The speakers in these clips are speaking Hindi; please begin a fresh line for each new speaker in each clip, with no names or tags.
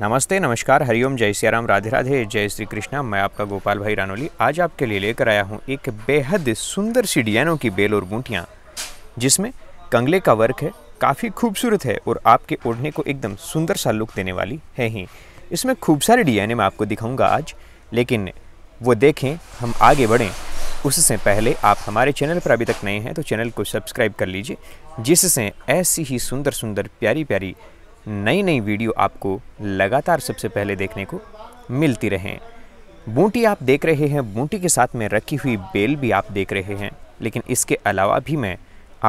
नमस्ते नमस्कार हरिओम जय श्री राम राधे राधे जय श्री कृष्णा मैं आपका गोपाल भाई रानोली आज आपके लिए लेकर आया हूँ एक बेहद सुंदर सी डिजाइनों की बेल और बूटियाँ जिसमें कंगले का वर्क है काफ़ी खूबसूरत है और आपके ओढ़ने को एकदम सुंदर सा लुक देने वाली है ही इसमें खूब सारी डिजाइने मैं आपको दिखाऊँगा आज लेकिन वो देखें हम आगे बढ़ें उससे पहले आप हमारे चैनल पर अभी तक नए हैं तो चैनल को सब्सक्राइब कर लीजिए जिससे ऐसी ही सुंदर सुंदर प्यारी प्यारी नई नई वीडियो आपको लगातार सबसे पहले देखने को मिलती रहें बूटी आप देख रहे हैं बूटी के साथ में रखी हुई बेल भी आप देख रहे हैं लेकिन इसके अलावा भी मैं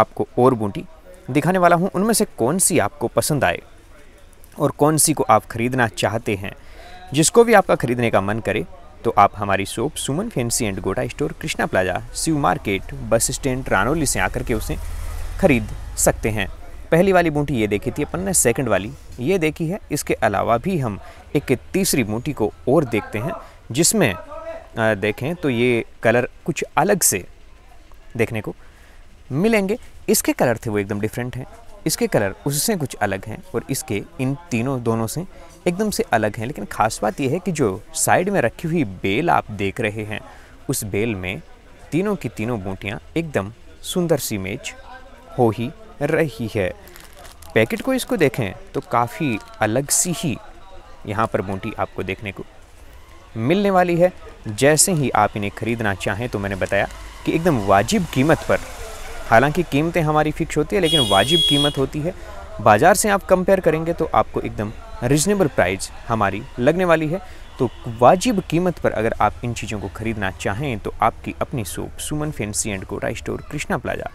आपको और बूटी दिखाने वाला हूँ उनमें से कौन सी आपको पसंद आए और कौन सी को आप ख़रीदना चाहते हैं जिसको भी आपका ख़रीदने का मन करे तो आप हमारी shop Suman fancy and Gota store Krishna plaza Shiv market bus stand Ranoli से आकर के उसे ख़रीद सकते हैं पहली वाली बूटी ये देखी थी अपन ने सेकंड वाली ये देखी है इसके अलावा भी हम एक तीसरी बूटी को और देखते हैं जिसमें देखें तो ये कलर कुछ अलग से देखने को मिलेंगे इसके कलर थे वो एकदम डिफरेंट हैं इसके कलर उससे कुछ अलग हैं और इसके इन तीनों दोनों से एकदम से अलग हैं लेकिन ख़ास बात यह है कि जो साइड में रखी हुई बेल आप देख रहे हैं उस बेल में तीनों की तीनों बूटियाँ एकदम सुंदर सी मेज हो ही रही है पैकेट को इसको देखें तो काफ़ी अलग सी ही यहाँ पर बूटी आपको देखने को मिलने वाली है जैसे ही आप इन्हें ख़रीदना चाहें तो मैंने बताया कि एकदम वाजिब कीमत पर हालांकि कीमतें हमारी फ़िक्स होती है लेकिन वाजिब कीमत होती है बाज़ार से आप कंपेयर करेंगे तो आपको एकदम रिजनेबल प्राइस हमारी लगने वाली है तो वाजिब कीमत पर अगर आप इन चीज़ों को ख़रीदना चाहें तो आपकी अपनी shop Suman fancy and Gota store Krishna plaza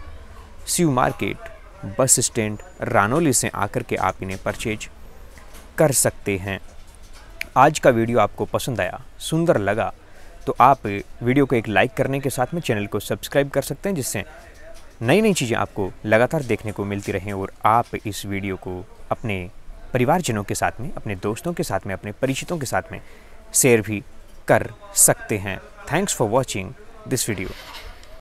Shiv market bus stand Ranoli से आकर के आप इन्हें परचेज कर सकते हैं आज का वीडियो आपको पसंद आया सुंदर लगा तो आप वीडियो को एक लाइक करने के साथ में चैनल को सब्सक्राइब कर सकते हैं जिससे नई नई चीज़ें आपको लगातार देखने को मिलती रहें और आप इस वीडियो को अपने परिवारजनों के साथ में अपने दोस्तों के साथ में अपने परिचितों के साथ में शेयर भी कर सकते हैं thanks for watching this video